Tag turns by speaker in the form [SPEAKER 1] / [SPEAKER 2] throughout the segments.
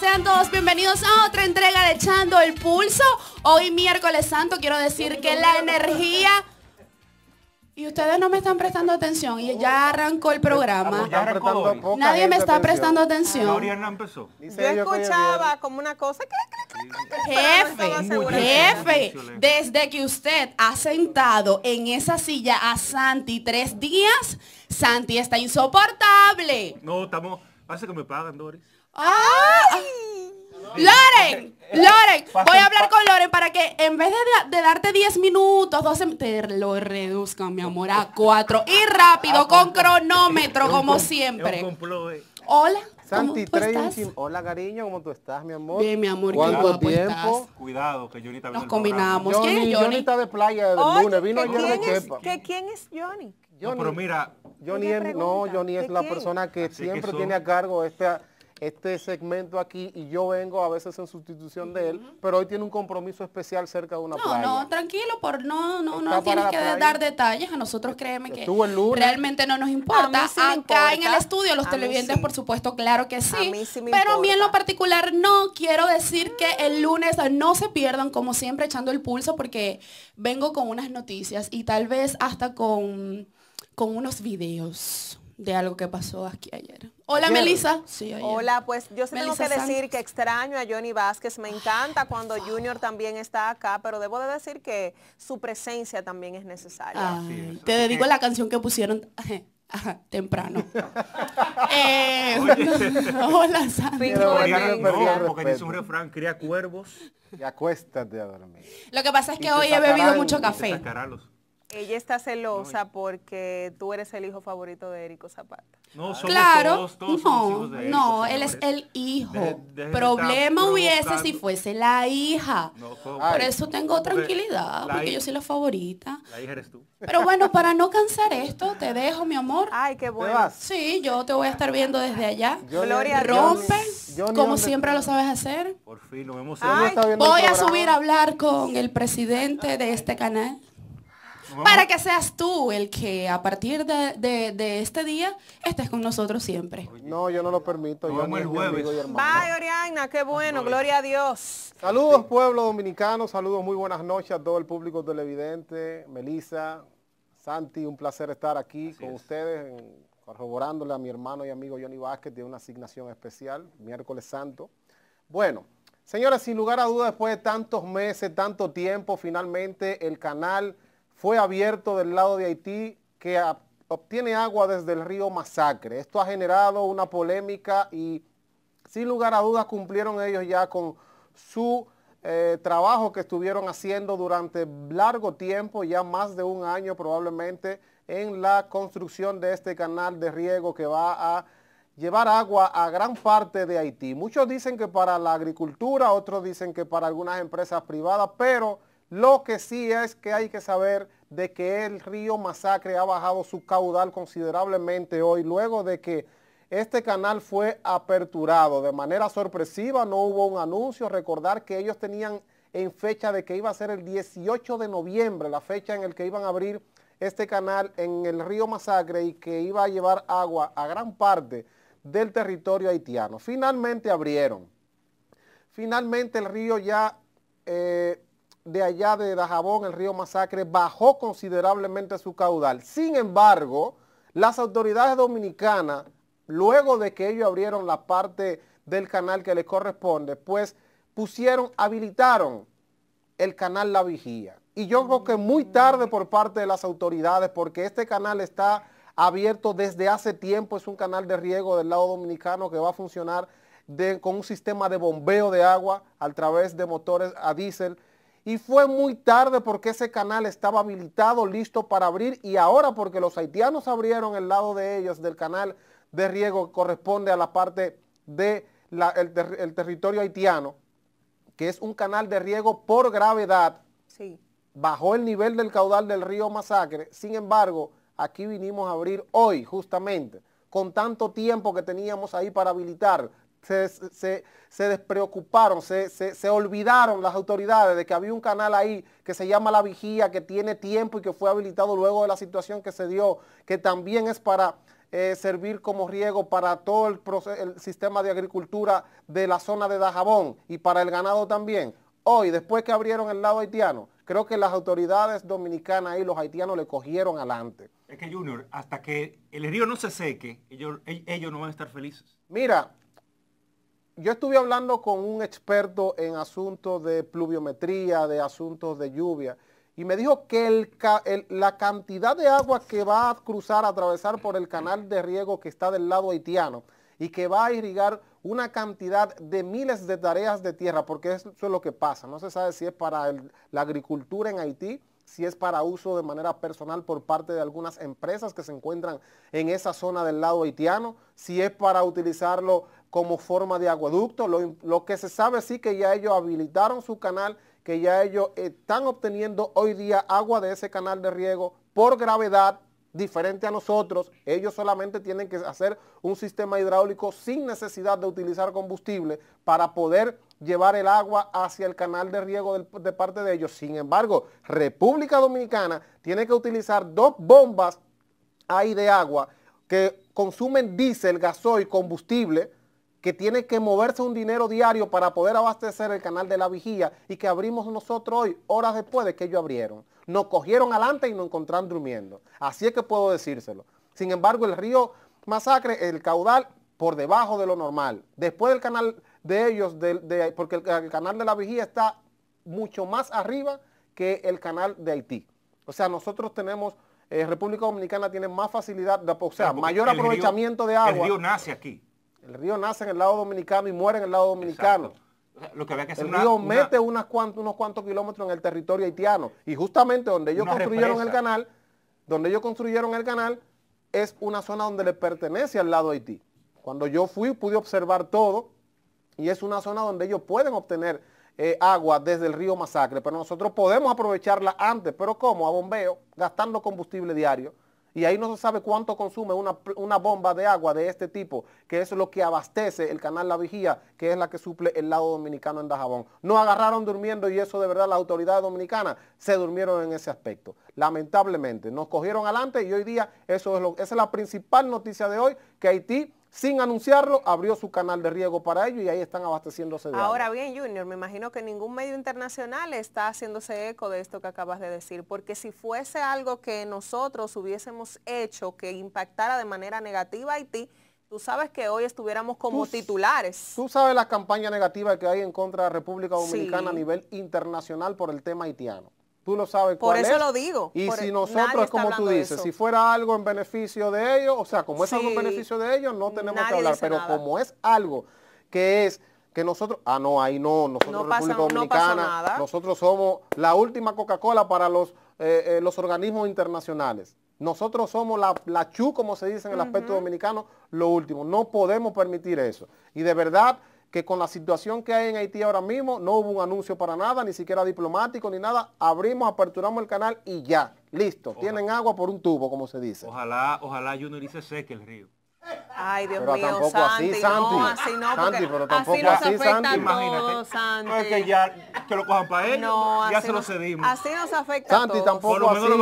[SPEAKER 1] sean todos bienvenidos a otra entrega de Echando el Pulso. Hoy miércoles santo, quiero decir que la energía... Y ustedes no me están prestando atención y ya arrancó el programa. Nadie me está prestando atención.
[SPEAKER 2] empezó. Yo escuchaba como una cosa.
[SPEAKER 1] Jefe, jefe, desde que usted ha sentado en esa silla a Santi tres días, Santi está insoportable.
[SPEAKER 3] No, estamos... parece que me pagan, Doris.
[SPEAKER 1] ¡Ay! Loren, Loren, voy a hablar con Loren para que en vez de, darte 10 minutos, 12, te lo reduzcan, mi amor, a 4. Y rápido, ah, con cronómetro, como
[SPEAKER 4] siempre. Eh.
[SPEAKER 5] Hola. Santi, ¿cómo estás? Hola, cariño, ¿cómo tú estás, mi amor? Bien, mi amor, qué tiempo? Estás? Cuidado, que Johnny está Nos combinamos. Johnny, ¿Quién Johnny? Johnny de playa del lunes, vino ayer de Chepa. ¿Que
[SPEAKER 2] quién es Johnny? no, pero mira,
[SPEAKER 5] Johnny no, Johnny es la persona que siempre tiene a cargo esta este segmento aquí y yo vengo a veces en sustitución de él, pero hoy tiene un compromiso especial cerca de una no, No, no,
[SPEAKER 1] tranquilo, por, no, no, no tienes que dar detalles. A nosotros créeme que realmente no nos importa. Si Acá en el estudio, los televidentes, por supuesto, claro que sí. sí pero a mí en lo particular no quiero decir que el lunes no se pierdan, como siempre, echando el pulso, porque vengo con unas noticias y tal vez hasta con, con unos videos de algo que pasó aquí ayer. Hola, Melisa. Sí, Hola,
[SPEAKER 2] pues yo sí tengo que decir que extraño a Johnny Vázquez. Me encanta cuando Junior también está acá, pero debo de decir que su presencia también es necesaria.
[SPEAKER 1] te dedico a la canción que pusieron temprano.
[SPEAKER 2] Eh, hola, Sandra. porque un refrán,
[SPEAKER 5] cría cuervos. Y acuéstate a dormir. Lo que pasa es que hoy he bebido mucho café.
[SPEAKER 2] Ella está celosa porque tú eres el hijo favorito de Érico Zapata.
[SPEAKER 4] No,
[SPEAKER 5] ah.
[SPEAKER 1] somos claro, no, hijos de no, él es el hijo. Problema hubiese si fuese la hija. Por eso tengo tranquilidad, porque yo soy la favorita.
[SPEAKER 4] La hija eres tú. Pero bueno,
[SPEAKER 1] para no cansar esto, te dejo, mi amor. Ay, qué bueno. Sí, yo te voy a estar viendo desde allá. Gloria, rompe, como siempre lo sabes hacer. Por
[SPEAKER 4] fin,
[SPEAKER 3] lo hemos Voy a subir a
[SPEAKER 1] hablar con el presidente de este canal. Para que seas tú el que a partir de, este día estés con
[SPEAKER 5] nosotros siempre. No, yo no lo permito. Yo el jueves. Bye,
[SPEAKER 2] Oriana. Qué bueno. Gloria a Dios.
[SPEAKER 5] Saludos, pueblo dominicano. Saludos. Muy buenas noches a todo el público televidente. Melissa, Santi, un placer estar aquí con ustedes, corroborándole a mi hermano y amigo Johnny Vázquez de una asignación especial, miércoles santo. Bueno, señores, sin lugar a dudas, después de tantos meses, tanto tiempo, finalmente el canal fue abierto del lado de Haití que obtiene agua desde el río Masacre. Esto ha generado una polémica y sin lugar a dudas cumplieron ellos ya con su eh, trabajo que estuvieron haciendo durante largo tiempo, ya más de un año probablemente, en la construcción de este canal de riego que va a llevar agua a gran parte de Haití. Muchos dicen que para la agricultura, otros dicen que para algunas empresas privadas, pero lo que sí es que hay que saber de que el río Masacre ha bajado su caudal considerablemente hoy, luego de que este canal fue aperturado de manera sorpresiva, no hubo un anuncio. Recordar que ellos tenían en fecha de que iba a ser el 18 de noviembre, la fecha en el que iban a abrir este canal en el río Masacre y que iba a llevar agua a gran parte del territorio haitiano. Finalmente abrieron. Finalmente el río ya... Eh, de allá de Dajabón, el río Masacre, bajó considerablemente su caudal. Sin embargo, las autoridades dominicanas, luego de que ellos abrieron la parte del canal que les corresponde, pues pusieron, habilitaron el canal La Vigía. Y yo creo que muy tarde por parte de las autoridades, porque este canal está abierto desde hace tiempo, es un canal de riego del lado dominicano que va a funcionar con un sistema de bombeo de agua a través de motores a diésel y fue muy tarde porque ese canal estaba habilitado, listo para abrir. Y ahora porque los haitianos abrieron el lado de ellos del canal de riego que corresponde a la parte del de el territorio haitiano, que es un canal de riego por gravedad. Bajó el nivel del caudal del río Masacre. Sin embargo, aquí vinimos a abrir hoy, justamente, con tanto tiempo que teníamos ahí para habilitar se, despreocuparon, se, olvidaron las autoridades de que había un canal ahí que se llama La Vigía, que tiene tiempo y que fue habilitado luego de la situación que se dio, que también es para eh, servir como riego para todo el, sistema de agricultura de la zona de Dajabón y para el ganado también. Hoy, después que abrieron el lado haitiano, creo que las autoridades dominicanas y los haitianos le cogieron adelante.
[SPEAKER 3] Es que Junior, hasta que el río no se seque, ellos, ellos no van a estar felices.
[SPEAKER 5] Mira, yo estuve hablando con un experto en asuntos de pluviometría, de asuntos de lluvia, y me dijo que la cantidad de agua que va a cruzar, a atravesar por el canal de riego que está del lado haitiano y que va a irrigar una cantidad de miles de tareas de tierra, porque eso es lo que pasa. No se sabe si es para la agricultura en Haití, si es para uso de manera personal por parte de algunas empresas que se encuentran en esa zona del lado haitiano, si es para utilizarlo como forma de aguaducto, Lo, lo, que se sabe sí que ya ellos habilitaron su canal, que ya ellos están obteniendo hoy día agua de ese canal de riego por gravedad diferente a nosotros. Ellos solamente tienen que hacer un sistema hidráulico sin necesidad de utilizar combustible para poder llevar el agua hacia el canal de riego de parte de ellos. Sin embargo, República Dominicana tiene que utilizar dos bombas ahí de agua que consumen diésel, gasoil, combustible, que tiene que moverse un dinero diario para poder abastecer el canal de la vigía y que abrimos nosotros hoy, horas después de que ellos abrieron. Nos cogieron adelante y nos encontraron durmiendo. Así es que puedo decírselo. Sin embargo, el río Masacre, el caudal por debajo de lo normal. Después del canal de ellos, porque el, canal de la vigía está mucho más arriba que el canal de Haití. O sea, nosotros tenemos eh, República Dominicana tiene más facilidad, de, o sea, ah, mayor aprovechamiento de agua. El río
[SPEAKER 3] nace aquí.
[SPEAKER 5] El río nace en el lado dominicano y muere en el lado dominicano.
[SPEAKER 3] lo que el río mete
[SPEAKER 5] unos cuantos kilómetros en el territorio haitiano. Y justamente donde ellos construyeron el canal, donde ellos construyeron el canal, es una zona donde le pertenece al lado Haití. Cuando yo fui pude observar todo y es una zona donde ellos pueden obtener eh, agua desde el río Masacre, pero nosotros podemos aprovecharla antes, pero ¿cómo? A bombeo, gastando combustible diario. Y ahí no se sabe cuánto consume una, bomba de agua de este tipo, que es lo que abastece el canal La Vigía, que es la que suple el lado dominicano en Dajabón. No agarraron durmiendo y eso de verdad las autoridades dominicanas se durmieron en ese aspecto. Lamentablemente, nos cogieron adelante y hoy día eso es lo, esa es la principal noticia de hoy, que Haití sin anunciarlo, abrió su canal de riego para ello y ahí están abasteciéndose de Ahora
[SPEAKER 2] bien, Junior, me imagino que ningún medio internacional está haciéndose eco de esto que acabas de decir, porque si fuese algo que nosotros hubiésemos hecho que impactara de manera negativa a Haití,
[SPEAKER 5] tú sabes que hoy estuviéramos como titulares. Tú sabes la campaña negativa que hay en contra de la República Dominicana a nivel internacional por el tema haitiano tú no sabes por cuál Por eso lo digo. Y si e-, nosotros, como tú dices, si fuera algo en beneficio de ellos, o sea, como es algo en beneficio de ellos, no tenemos que hablar, pero como es algo que es que nosotros, ah no, ahí no, nosotros Dominicana, nosotros somos la última Coca-Cola para los, eh, eh, los organismos internacionales. Nosotros somos la, la chu, como se dice en el aspecto dominicano, lo último. No podemos permitir eso. Y de verdad que con la situación que hay en Haití ahora mismo, no hubo un anuncio para nada, ni siquiera diplomático, ni nada. Abrimos, aperturamos el canal y ya, listo. Tienen agua por un tubo, como se dice. Ojalá,
[SPEAKER 3] ojalá Junior y se seque el río.
[SPEAKER 2] Ay, Dios mío,
[SPEAKER 5] Santi, Santi. No, así no, Santi, pero tampoco así, nos Santi. Imagínate.
[SPEAKER 2] Santi. No es que
[SPEAKER 3] ya que lo cojan para ellos, no, ya se lo cedimos.
[SPEAKER 5] Así nos afecta Santi, a tampoco así, Santi. no, por lo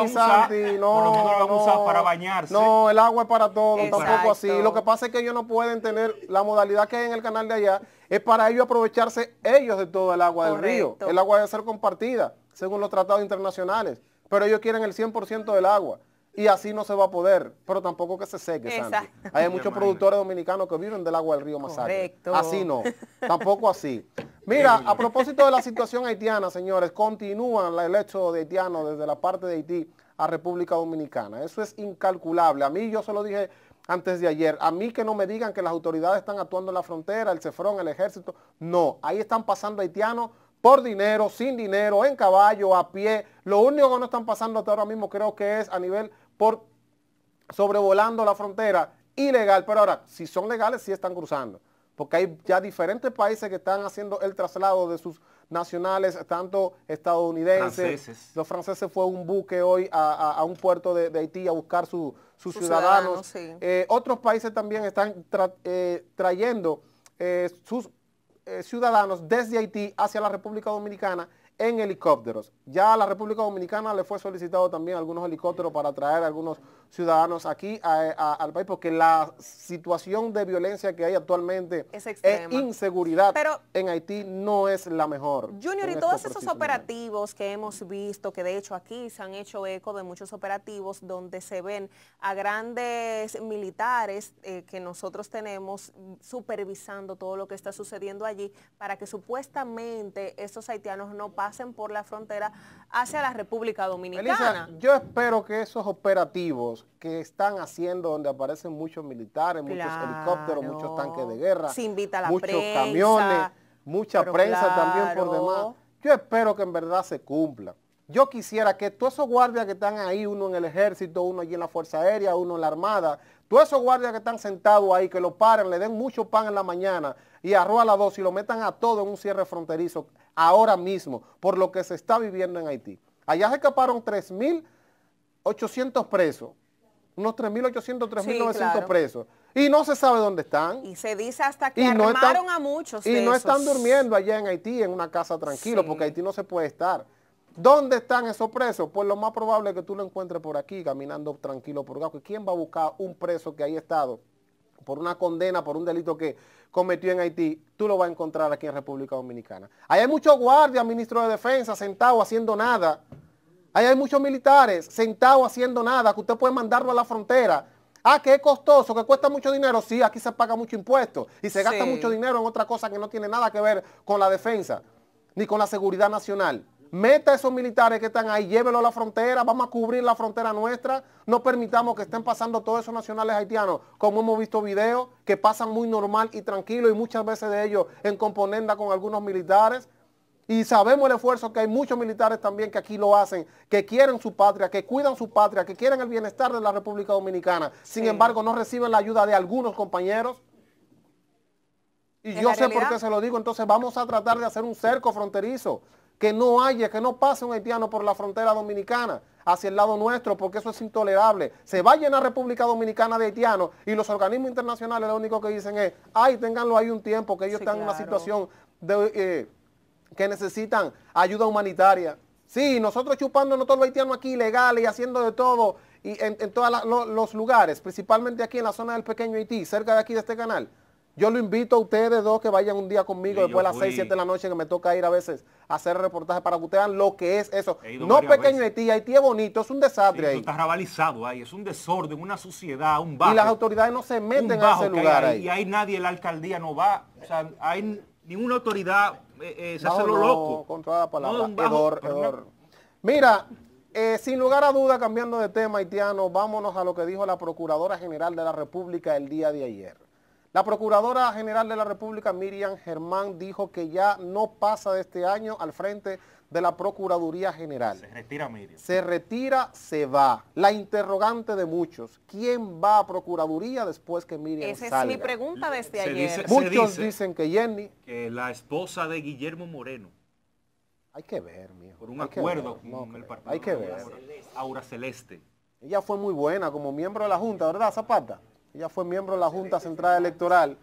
[SPEAKER 5] menos lo vamos a usar para bañarse. No, el agua es para todos, Exacto. tampoco así. Lo que pasa es que ellos no pueden tener la modalidad que hay en el canal de allá, es para ellos aprovecharse ellos de todo el agua del río. El agua debe ser compartida, según los tratados internacionales. Pero ellos quieren el 100% del agua. Y así no se va a poder, pero tampoco que se seque, Hay muchos productores dominicanos que viven del agua del río Masacre. Así no, tampoco así. Mira, a propósito de la situación haitiana, señores, continúan el hecho de haitianos desde la parte de Haití a República Dominicana. Eso es incalculable. A mí yo se lo dije antes de ayer. A mí que no me digan que las autoridades están actuando en la frontera, el Cefrón, el ejército. No, ahí están pasando haitianos por dinero, sin dinero, en caballo, a pie. Lo único que no están pasando hasta ahora mismo creo que es a nivel por sobrevolando la frontera ilegal, pero ahora, si son legales, sí están cruzando, porque hay ya diferentes países que están haciendo el traslado de sus nacionales, tanto estadounidenses, los franceses fue un buque hoy a, un puerto de, Haití a buscar sus ciudadanos. Eh, otros países también están eh, trayendo eh, sus ciudadanos desde Haití hacia la República Dominicana en helicópteros. Ya a la República Dominicana le fue solicitado también algunos helicópteros para traer algunos ciudadanos aquí al país, porque la situación de violencia que hay actualmente es inseguridad Pero, en Haití no es la
[SPEAKER 4] mejor. Junior, y este todos esos operativos
[SPEAKER 2] que hemos visto, que de hecho aquí se han hecho eco de muchos operativos donde se ven a grandes militares eh, que nosotros tenemos supervisando todo lo que está sucediendo allí para que supuestamente estos haitianos no pasen por la frontera hacia la República Dominicana.
[SPEAKER 5] yo espero que esos operativos que están haciendo donde aparecen muchos militares, muchos helicópteros, muchos tanques de guerra, Se invita a muchos camiones, mucha prensa también por demás. Yo espero que en verdad se cumpla. Yo quisiera que todos esos guardias que están ahí, uno en el ejército, uno allí en la Fuerza Aérea, uno en la Armada, todos esos guardias que están sentados ahí, que lo paren, le den mucho pan en la mañana y arroz a las dos y lo metan a todo en un cierre fronterizo ahora mismo por lo que se está viviendo en Haití. Allá se escaparon 3.800 presos unos 3.800, 3.900 presos. Y no se sabe dónde están. Y
[SPEAKER 2] se dice hasta que armaron no a muchos. Y no están durmiendo
[SPEAKER 5] allá en Haití, en una casa tranquilo, porque Haití no se puede estar. ¿Dónde están esos presos? Pues lo más probable es que tú lo encuentres por aquí, caminando tranquilo por quién va a buscar un preso que haya estado por una condena, por un delito que cometió en Haití? Tú lo vas a encontrar aquí en República Dominicana. Ahí hay muchos guardias, ministros de defensa, sentados haciendo nada. Ahí hay muchos militares sentados haciendo nada, que usted puede mandarlo a la frontera. Ah, que es costoso, que cuesta mucho dinero. Sí, aquí se paga mucho impuesto y se gasta mucho dinero en otra cosa que no tiene nada que ver con la defensa ni con la seguridad nacional. Meta a esos militares que están ahí, llévelo a la frontera, vamos a cubrir la frontera nuestra, no permitamos que estén pasando todos esos nacionales haitianos, como hemos visto videos, que pasan muy normal y tranquilo y muchas veces de ellos en componenda con algunos militares. Y sabemos el esfuerzo que hay muchos militares también que aquí lo hacen, que quieren su patria, que cuidan su patria, que quieren el bienestar de la República Dominicana. Sin embargo, no reciben la ayuda de algunos compañeros. Y yo sé por qué se lo digo. Entonces vamos a tratar de hacer un cerco fronterizo. Que no haya, que no pase un haitiano por la frontera dominicana hacia el lado nuestro, porque eso es intolerable. Se va a llenar República Dominicana de haitianos y los organismos internacionales lo único que dicen es, ay, ténganlo ahí un tiempo, que ellos están en una situación de... Eh, que necesitan ayuda humanitaria. Sí, nosotros chupando todos los haitianos aquí legales y haciendo de todo y en, todos los lugares, principalmente aquí en la zona del pequeño Haití, cerca de aquí de este canal. Yo lo invito a ustedes dos que vayan un día conmigo después a las 6, 7 de la noche que me toca ir a veces a hacer reportajes para que ustedes vean lo que es eso. No pequeño Haití, Haití es bonito, es un desastre sí, ahí. Está
[SPEAKER 3] rabalizado ahí, es un desorden, una suciedad, un bajo. Y las autoridades
[SPEAKER 5] no se meten a ese lugar Y
[SPEAKER 3] hay nadie, la alcaldía no va. O sea, hay ninguna autoridad eh, eh, se hace lo
[SPEAKER 5] loco. con la palabra. Mira, eh, sin lugar a duda, cambiando de tema haitiano, vámonos a lo que dijo la Procuradora General de la República el día de ayer. La Procuradora General de la República, Miriam Germán, dijo que ya no pasa de este año al frente de la Procuraduría General. Se retira Miriam. Se retira, se va. La interrogante de muchos, ¿quién va a Procuraduría después que Miriam Esa Esa es mi
[SPEAKER 2] pregunta desde
[SPEAKER 5] ayer. muchos dicen que Jenny...
[SPEAKER 3] Que la esposa de Guillermo Moreno. Hay que ver, mijo. Por un acuerdo con el partido. Hay que ver. Aura, Celeste.
[SPEAKER 5] Ella fue muy buena como miembro de la Junta, ¿verdad, Zapata? Ella fue miembro de la Junta Central Electoral.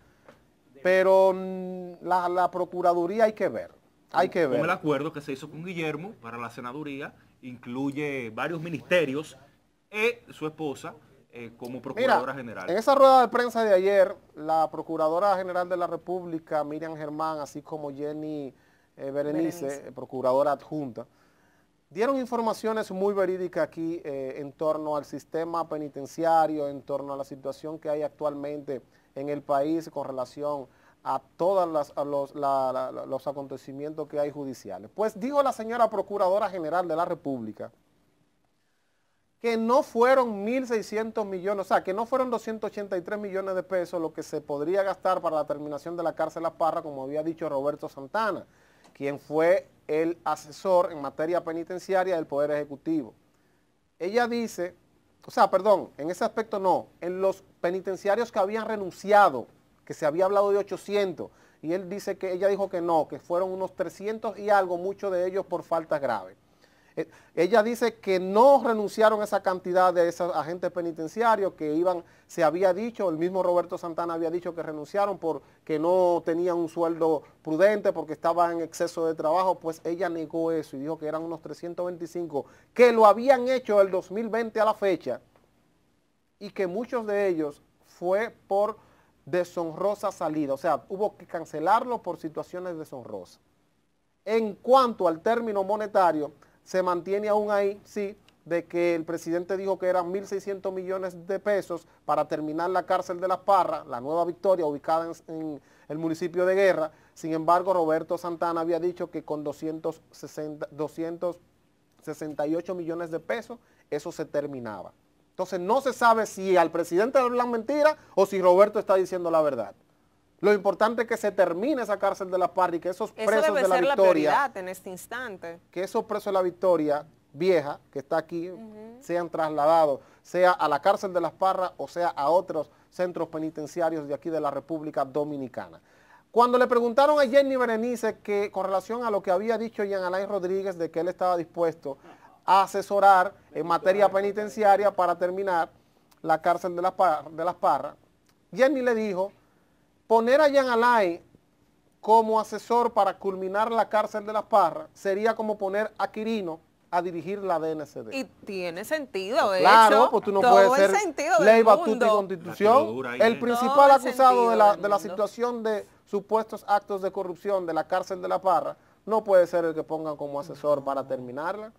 [SPEAKER 5] Pero mm, la Procuraduría hay que ver. Hay que ver. el
[SPEAKER 3] acuerdo que se hizo con Guillermo para la senaduría, incluye varios ministerios y e su esposa eh, como procuradora general. En esa
[SPEAKER 5] rueda de prensa de ayer, la procuradora general de la República, Miriam Germán, así como Jenny eh, Berenice, procuradora adjunta, dieron informaciones muy verídicas aquí eh, en torno al sistema penitenciario, en torno a la situación que hay actualmente en el país con relación a todos los, acontecimientos que hay judiciales. Pues dijo la señora Procuradora General de la República que no fueron 1.600 millones, o sea, que no fueron 283 millones de pesos lo que se podría gastar para la terminación de la cárcel a Parra, como había dicho Roberto Santana, quien fue el asesor en materia penitenciaria del Poder Ejecutivo. Ella dice, o sea, perdón, en ese aspecto no, en los penitenciarios que habían renunciado, que se había hablado de 800 y él dice que ella dijo que no, que fueron unos 300 y algo, muchos de ellos por faltas graves. Eh, ella dice que no renunciaron a esa cantidad de esos agentes penitenciarios que iban, se había dicho, el mismo Roberto Santana había dicho que renunciaron porque no tenían un sueldo prudente, porque estaban en exceso de trabajo, pues ella negó eso y dijo que eran unos 325 que lo habían hecho el 2020 a la fecha y que muchos de ellos fue por deshonrosa salida. O sea, hubo que cancelarlo por situaciones deshonrosas. En cuanto al término monetario, se mantiene aún ahí, sí, de que el presidente dijo que eran 1.600 millones de pesos para terminar la cárcel de La Parra, la nueva victoria ubicada en, el municipio de Guerra. Sin embargo, Roberto Santana había dicho que con 260, 268 millones de pesos eso se terminaba. Entonces no se sabe si al presidente le hablan mentira o si Roberto está diciendo la verdad. Lo importante es que se termine esa cárcel de la parra y que esos presos debe de la victoria.
[SPEAKER 2] en este instante.
[SPEAKER 5] Que esos presos de la victoria vieja que está aquí sean trasladados, sea a la cárcel de las parras o sea a otros centros penitenciarios de aquí de la República Dominicana. Cuando le preguntaron a Jenny Berenice que con relación a lo que había dicho Jean Alain Rodríguez de que él estaba dispuesto asesorar en materia penitenciaria para terminar la cárcel de las, Parras. Jenny le dijo, poner a Jan como asesor para culminar la cárcel de las Parras sería como poner a Quirino a dirigir la DNCD. Y
[SPEAKER 2] tiene sentido de Claro, pues tú no puedes ser ley batuta y
[SPEAKER 5] constitución. el ¿eh? principal acusado de, la, situación de supuestos actos de corrupción de la cárcel de La Parra no puede ser el que pongan como asesor para terminarla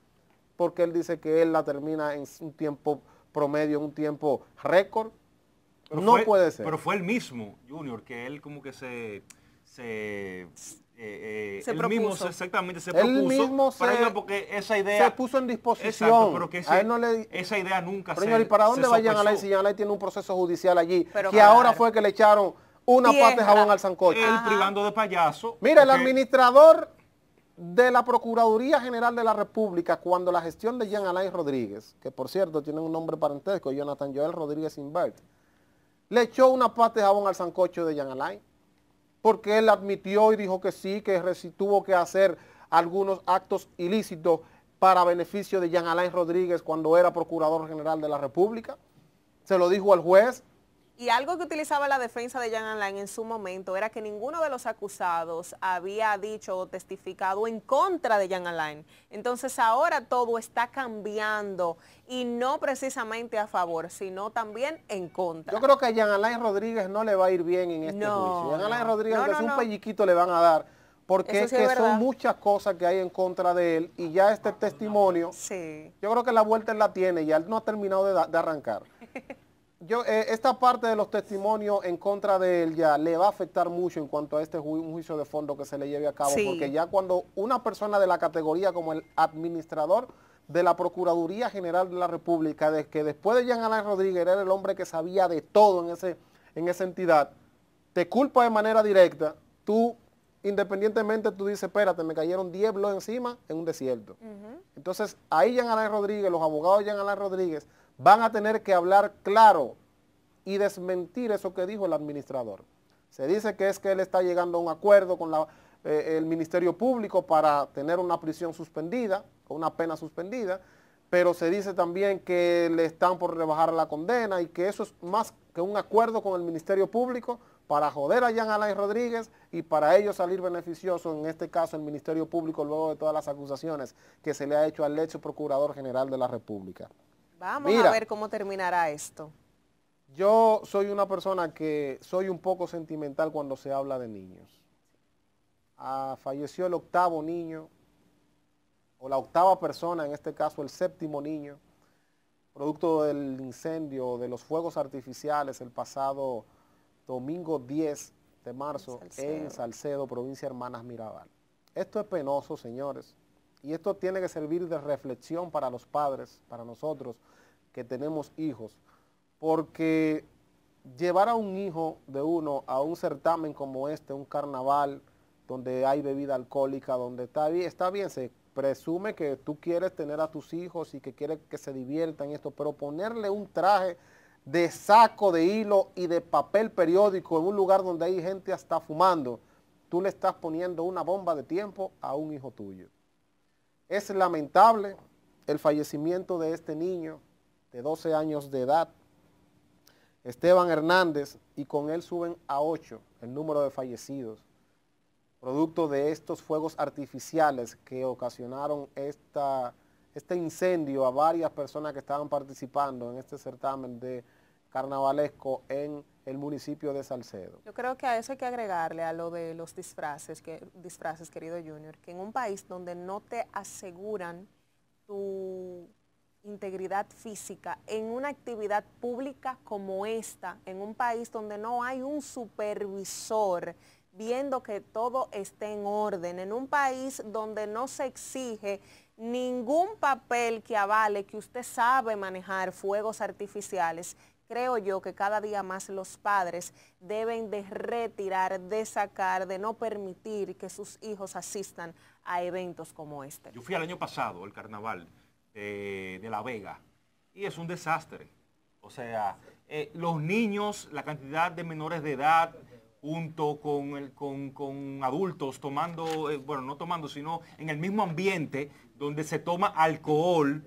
[SPEAKER 5] porque él dice que él la termina en un tiempo promedio, en un tiempo récord. no puede ser. Pero fue el mismo,
[SPEAKER 3] Junior, que él como que se... se... Eh, eh, propuso. mismo exactamente se propuso él mismo se, porque esa idea se puso en disposición
[SPEAKER 5] no le, esa idea nunca pero Señor, y para dónde vayan a la si ley tiene un proceso judicial allí que ahora fue que le echaron una parte de jabón al sancocho. El privando de payaso. Mira, el administrador de la Procuraduría General de la República cuando la gestión de Jean Alain Rodríguez, que por cierto tiene un nombre parentesco, Jonathan Joel Rodríguez Invert, le echó una pata de jabón al sancocho de Jean Alain, porque él admitió y dijo que sí, que tuvo que hacer algunos actos ilícitos para beneficio de Jean Alain Rodríguez cuando era Procurador General de la República. Se lo dijo al juez,
[SPEAKER 2] y algo que utilizaba la defensa de Jan Alain en su momento era que ninguno de los acusados había dicho o testificado en contra de Jan Alain. Entonces ahora todo está cambiando y no precisamente a favor, sino también en contra.
[SPEAKER 5] Yo creo que a Jan Alain Rodríguez no le va a ir bien en este juicio. Jan Alain Rodríguez, es un pelliquito le van a dar porque es que son muchas cosas que hay en contra de él y ya este testimonio, sí. yo creo que la vuelta la tiene, ya él no ha terminado de arrancar. yo, eh, esta parte de los testimonios en contra de él ya le va a afectar mucho en cuanto a este juicio de fondo que se le lleve a cabo, porque ya cuando una persona de la categoría como el administrador de la Procuraduría General de la República, de que después de Jean Alain Rodríguez era el hombre que sabía de todo en, ese, en esa entidad, te culpa de manera directa, tú independientemente tú dices, espérate, me cayeron 10 blogs encima en un desierto. Entonces, ahí Jean Alain Rodríguez, los abogados de Jean Alain Rodríguez, van a tener que hablar claro y desmentir eso que dijo el administrador. Se dice que es que él está llegando a un acuerdo con eh, el Ministerio Público para tener una prisión suspendida, una pena suspendida, pero se dice también que le están por rebajar la condena y que eso es más que un acuerdo con el Ministerio Público para joder a Jean Alain Rodríguez y para ellos salir beneficioso, en este caso el Ministerio Público, luego de todas las acusaciones que se le ha hecho al ex Procurador General de la República.
[SPEAKER 2] Vamos a ver cómo terminará esto.
[SPEAKER 5] Yo soy una persona que soy un poco sentimental cuando se habla de niños. Ah, falleció el octavo niño, o la octava persona, en este caso el séptimo niño, producto del incendio, de los fuegos artificiales el pasado domingo 10 de marzo en Salcedo, provincia Hermanas Mirabal. Esto es penoso, señores. Y esto tiene que servir de reflexión para los padres, para nosotros que tenemos hijos, porque llevar a un hijo de uno a un certamen como este, un carnaval, donde hay bebida alcohólica, donde está bien, se presume que tú quieres tener a tus hijos y que quieres que se diviertan esto, pero ponerle un traje de saco de hilo y de papel periódico en un lugar donde hay gente hasta fumando, tú le estás poniendo una bomba de tiempo a un hijo tuyo. Es lamentable el fallecimiento de este niño de 12 años de edad, Esteban Hernández, y con él suben a 8 el número de fallecidos, producto de estos fuegos artificiales que ocasionaron esta, este incendio a varias personas que estaban participando en este certamen de carnavalesco en el municipio de Salcedo.
[SPEAKER 2] Yo creo que a eso hay que agregarle a lo de los disfraces, que, disfraces querido Junior, que en un país donde no te aseguran tu integridad física en una actividad pública como esta, en un país donde no hay un supervisor viendo que todo esté en orden, en un país donde no se exige ningún papel que avale que usted sabe manejar fuegos artificiales creo yo que cada día más los padres deben de retirar, de sacar, de no permitir que sus hijos asistan a eventos como este. Yo
[SPEAKER 3] fui al año pasado, el carnaval eh, de La Vega, y es un desastre. O sea, eh, los niños, la cantidad de menores de edad, junto con, adultos tomando, eh, bueno, no tomando, sino en el mismo ambiente donde se toma alcohol,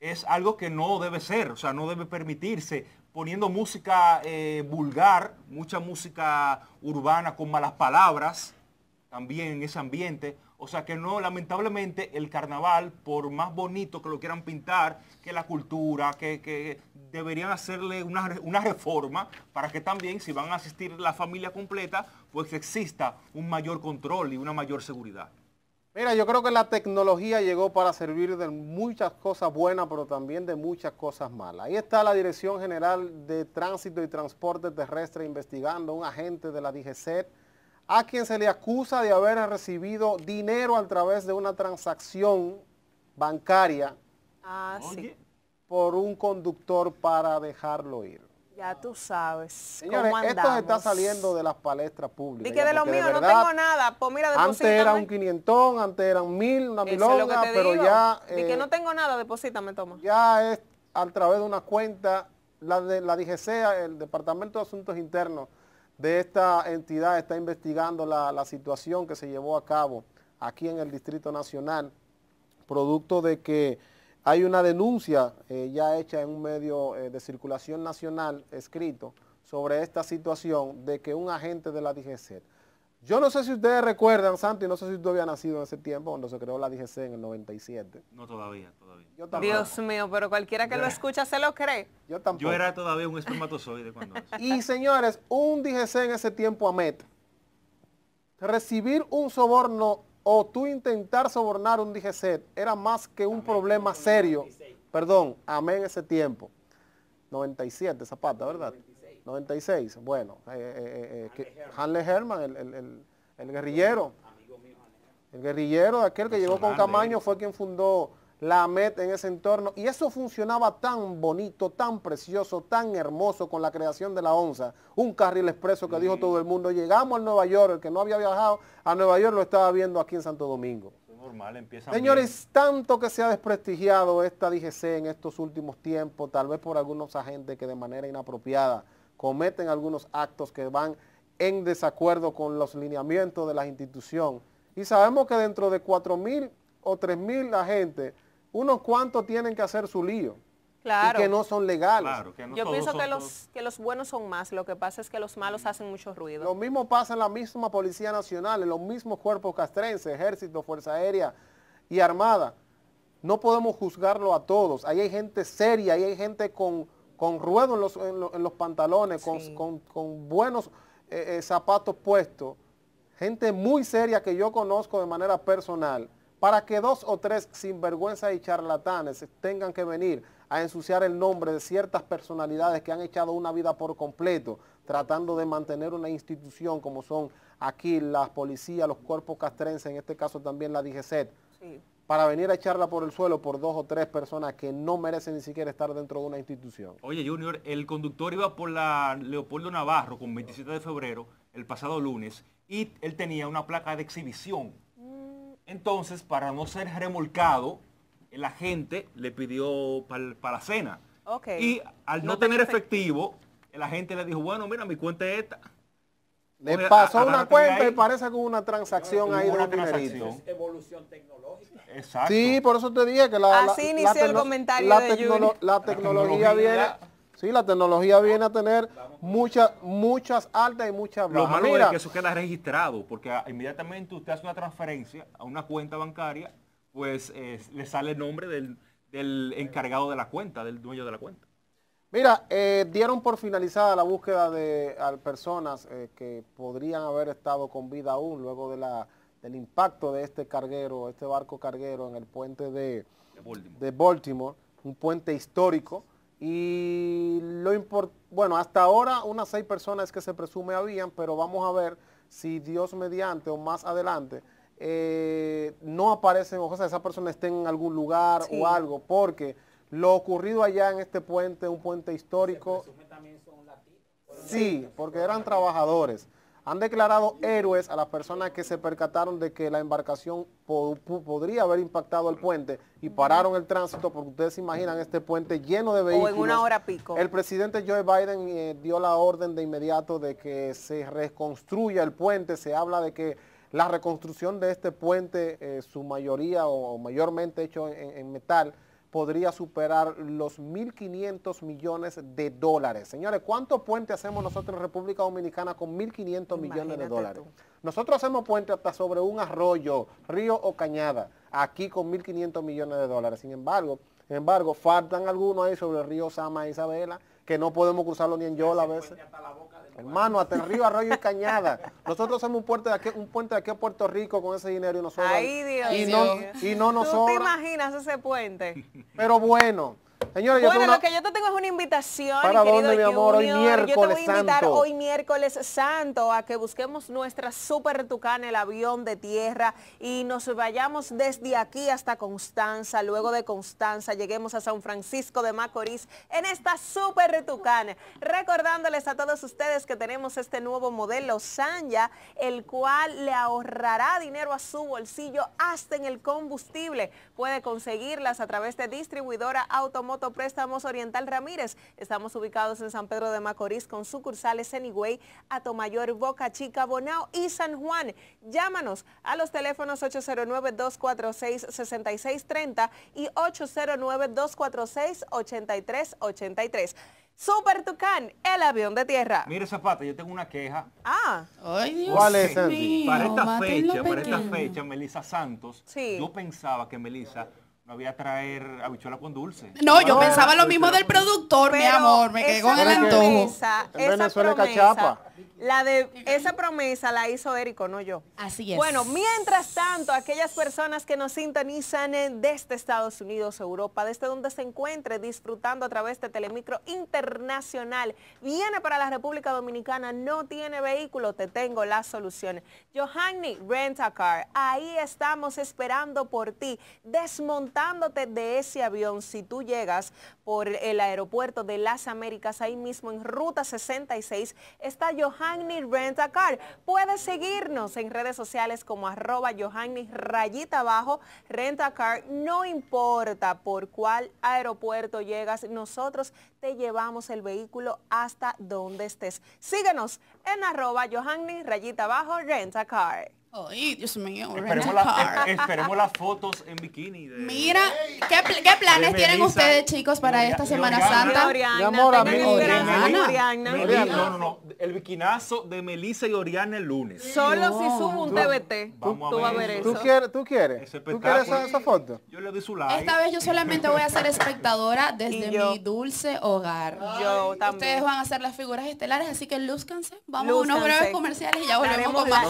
[SPEAKER 3] es algo que no debe ser, o sea, no debe permitirse, poniendo música eh, vulgar, mucha música urbana con malas palabras, también en ese ambiente. O sea que no, lamentablemente, el carnaval, por más bonito que lo quieran pintar, que la cultura, que, deberían hacerle una, una, reforma para que también, si van a asistir la familia completa, pues exista un mayor control y una mayor seguridad.
[SPEAKER 5] Mira, yo creo que la tecnología llegó para servir de muchas cosas buenas, pero también de muchas cosas malas. Ahí está la Dirección General de Tránsito y Transporte Terrestre investigando a un agente de la DGC a quien se le acusa de haber recibido dinero a través de una transacción bancaria ah, por un conductor para dejarlo ir.
[SPEAKER 2] Ya tú sabes. esto está saliendo
[SPEAKER 5] de las palestras públicas. Y que de lo mío no tengo
[SPEAKER 2] nada. Pues antes era un
[SPEAKER 5] quinientón, antes eran mil, una milonga, pero ya. y que eh, no
[SPEAKER 2] tengo nada, me toma.
[SPEAKER 5] Ya es a través de una cuenta, la de la DGCA, el Departamento de Asuntos Internos de esta entidad está investigando la, la situación que se llevó a cabo aquí en el Distrito Nacional, producto de que hay una denuncia eh, ya hecha en un medio eh, de circulación nacional escrito sobre esta situación de que un agente de la DGC. Yo no sé si ustedes recuerdan, Santi, no sé si tú habías nacido en ese tiempo cuando se creó la DGC en el 97. No, todavía, todavía. Dios
[SPEAKER 2] mío, pero cualquiera que lo escucha se lo cree. Yo tampoco. Yo era
[SPEAKER 5] todavía un espermatozoide cuando Y señores, un DGC en ese tiempo a recibir un soborno o tú intentar sobornar un DGC era más que un problema serio. Perdón, amén ese tiempo. 97, Zapata, ¿verdad? 96. Bueno, eh, eh, eh, Hanley Herman, el, el, el, guerrillero. Amigo el guerrillero, aquel que llegó con Camaño, fue quien fundó la AMET en ese entorno, y eso funcionaba tan bonito, tan precioso, tan hermoso con la creación de la ONSA, un carril expreso que dijo todo el mundo, llegamos a Nueva York, el que no había viajado a Nueva York lo estaba viendo aquí en Santo Domingo.
[SPEAKER 3] empieza Señores,
[SPEAKER 5] tanto que se ha desprestigiado esta DGC en estos últimos tiempos, tal vez por algunos agentes que de manera inapropiada cometen algunos actos que van en desacuerdo con los lineamientos de la institución. Y sabemos que dentro de 4.000 o 3.000 agentes unos cuantos tienen que hacer su lío.
[SPEAKER 2] Claro. Y que no
[SPEAKER 5] son legales. Yo pienso que los, que los buenos son más, lo que pasa es que los malos hacen mucho ruido. Lo mismo pasa en la misma Policía Nacional, en los mismos cuerpos castrense, Ejército, Fuerza Aérea y Armada. No podemos juzgarlo a todos. Ahí hay gente seria, ahí hay gente con, con ruedo en los, pantalones, con, buenos eh, eh, zapatos puestos. Gente muy seria que yo conozco de manera personal para que dos o tres sinvergüenzas y charlatanes tengan que venir a ensuciar el nombre de ciertas personalidades que han echado una vida por completo tratando de mantener una institución como son aquí las policías, los cuerpos castrenses, en este caso también la DGCET, sí. para venir a echarla por el suelo por dos o tres personas que no merecen ni siquiera estar dentro de una institución.
[SPEAKER 3] Oye, Junior, el conductor iba por la Leopoldo Navarro con 27 de febrero, el pasado lunes, y él tenía una placa de exhibición entonces, para no ser remolcado, el agente le pidió para la cena. Y al no, tener efectivo, el agente le dijo, bueno, mira, mi cuenta es esta.
[SPEAKER 5] Le pasó una cuenta y parece que hubo una transacción ahí una
[SPEAKER 6] evolución tecnológica.
[SPEAKER 3] Exacto.
[SPEAKER 5] Sí, por eso te dije que la, tecnología, tecnología viene Sí, la tecnología viene a tener muchas, muchas altas y muchas bajas. Lo malo es que eso
[SPEAKER 3] queda registrado, porque inmediatamente usted hace una transferencia a una cuenta bancaria, pues le sale el nombre del, encargado de la cuenta, del dueño de la cuenta.
[SPEAKER 5] Mira, eh, dieron por finalizada la búsqueda de personas eh, que podrían haber estado con vida aún luego del impacto de este carguero, este barco carguero en el puente de, de Baltimore un puente histórico y lo importante, bueno, hasta ahora unas seis personas que se presume habían, pero vamos a ver si Dios mediante o más adelante eh, no aparecen, o sea, esa persona esté en algún lugar o algo, porque lo ocurrido allá en este puente, un puente histórico. Se también son Sí, porque eran trabajadores han declarado héroes a las personas que se percataron de que la embarcación podría haber impactado el puente y pararon el tránsito porque ustedes se imaginan este puente lleno de vehículos. O en una hora pico. El presidente Joe Biden eh, dio la orden de inmediato de que se reconstruya el puente. Se habla de que la reconstrucción de este puente, eh, su mayoría o, mayormente hecho en metal, podría superar los 1.500 millones de dólares. Señores, ¿cuántos puentes hacemos nosotros en República Dominicana con 1.500 millones de dólares? Nosotros hacemos puentes hasta sobre un arroyo, río o cañada, aquí con 1.500 millones de dólares. Sin embargo, embargo, faltan algunos ahí sobre el río Sama e Isabela, que no podemos cruzarlo ni en yola a veces. la Hermano, hasta el río Arroyo y Cañada. Nosotros hacemos un puente de aquí, un puente de aquí a Puerto Rico con ese dinero y nosotros. Ay, Dios, y, No, y no ¿Tú te
[SPEAKER 2] imaginas ese puente?
[SPEAKER 5] Pero bueno, bueno, lo que
[SPEAKER 2] yo te tengo es una invitación, ¿Para dónde, mi amor? Hoy miércoles Yo te voy a invitar hoy miércoles santo a que busquemos nuestra super tucana, el avión de tierra, y nos vayamos desde aquí hasta Constanza. Luego de Constanza lleguemos a San Francisco de Macorís en esta super tucana. Recordándoles a todos ustedes que tenemos este nuevo modelo Sanya, el cual le ahorrará dinero a su bolsillo hasta en el combustible. Puede conseguirlas a través de distribuidora automática Motopréstamos Oriental Ramírez. Estamos ubicados en San Pedro de Macorís con sucursales en Higüey, Atomayor, Boca Chica, Bonao y San Juan. Llámanos a los teléfonos 809-246-6630 y 809-246-8383. Super Tucán, el avión de tierra.
[SPEAKER 3] Mire, Zapata, yo tengo una queja.
[SPEAKER 2] Ah. ¿Cuál
[SPEAKER 3] es, para esta fecha, para esta fecha, Melissa Santos, yo pensaba que Melisa. No voy a traer habichuela con dulce. No, yo pensaba lo mismo del
[SPEAKER 1] productor, mi amor, me quedé con el antojo. Esa promesa,
[SPEAKER 2] la de esa promesa la hizo Erico, no yo. Así es. Bueno, mientras tanto, aquellas personas que nos sintonizan desde Estados Unidos, Europa, desde donde se encuentre disfrutando a través de Telemicro Internacional, viene para la República Dominicana, no tiene vehículo, te tengo las soluciones. Johanny Rent Car, ahí estamos esperando por ti. Desmontar de ese avión, si tú llegas por el aeropuerto de las Américas, ahí mismo en Ruta 66, está Johanny Rent-A-Car. Puedes seguirnos en redes sociales como arroba Johanny rayita abajo Rentacar. No importa por cuál aeropuerto llegas, nosotros te llevamos el vehículo hasta donde estés. Síguenos en arroba Johanny rayita abajo Rentacar. Ay, Dios mío,
[SPEAKER 3] esperemos, las fotos en bikini.
[SPEAKER 2] Mira, ¿qué,
[SPEAKER 3] planes tienen ustedes,
[SPEAKER 1] chicos, para esta Semana
[SPEAKER 3] Santa? amor, a No, no, no. El bikinazo de Melissa y Oriana el lunes. Solo si subo un TBT. Tú, a ver eso. ¿Tú quieres, tú quieres, ¿Tú
[SPEAKER 1] quieres esa,
[SPEAKER 5] foto? Yo le doy su like.
[SPEAKER 1] Esta vez yo solamente voy a ser espectadora desde mi dulce hogar. yo también. Ustedes van a ser las figuras estelares, así que lúzcanse. Vamos a unos breves comerciales y ya volvemos con más.